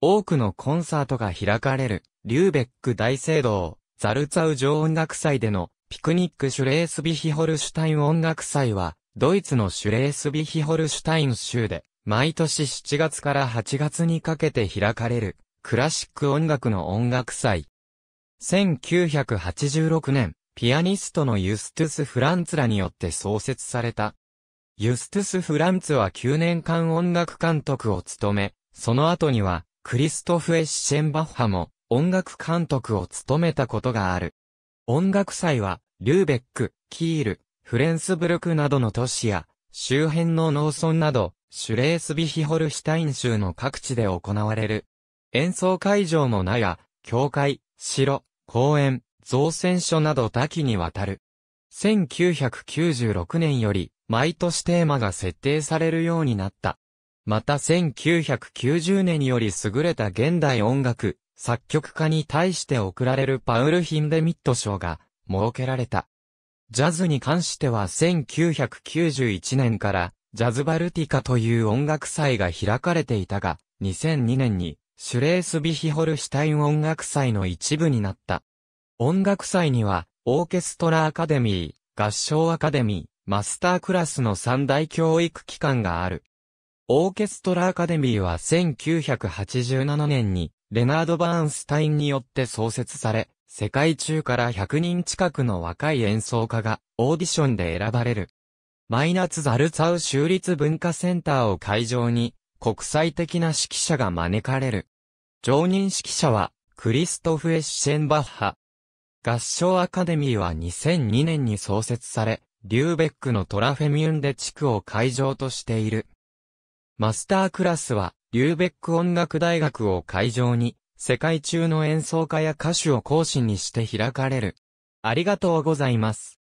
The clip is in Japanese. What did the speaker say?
多くのコンサートが開かれる、リューベック大聖堂、ザルツァウ城音楽祭での、ピクニックシュレースビヒホルシュタイン音楽祭は、ドイツのシュレースビヒホルシュタイン州で、毎年7月から8月にかけて開かれる、クラシック音楽の音楽祭。1986年、ピアニストのユストゥス・フランツらによって創設された。ユストゥス・フランツは9年間音楽監督を務め、その後には、クリストフ・エッシェンバッハも音楽監督を務めたことがある。音楽祭は、リューベック、キール、フレンスブルクなどの都市や、周辺の農村など、シュレースビヒホルシュタイン州の各地で行われる。演奏会場も納屋、教会、城、公園、造船所など多岐にわたる。1996年より、毎年テーマが設定されるようになった。また1990年より優れた現代音楽、作曲家に対して贈られるパウル・ヒンデミット賞が設けられた。ジャズに関しては1991年からジャズバルティカという音楽祭が開かれていたが、2002年にシュレースビヒホルシュタイン音楽祭の一部になった。音楽祭には、オーケストラアカデミー、合唱アカデミー、マスタークラスの三大教育機関がある。オーケストラアカデミーは1987年に、レナード・バーンスタインによって創設され、世界中から100人近くの若い演奏家がオーディションで選ばれる。マイナツ・ザルツァウ州立文化センターを会場に、国際的な指揮者が招かれる。常任指揮者は、クリストフ・エッシェンバッハ。合唱アカデミーは2002年に創設され、リューベックのトラフェミュンデ地区を会場としている。マスタークラスは、リューベック音楽大学を会場に、世界中の演奏家や歌手を講師にして開かれる。ありがとうございます。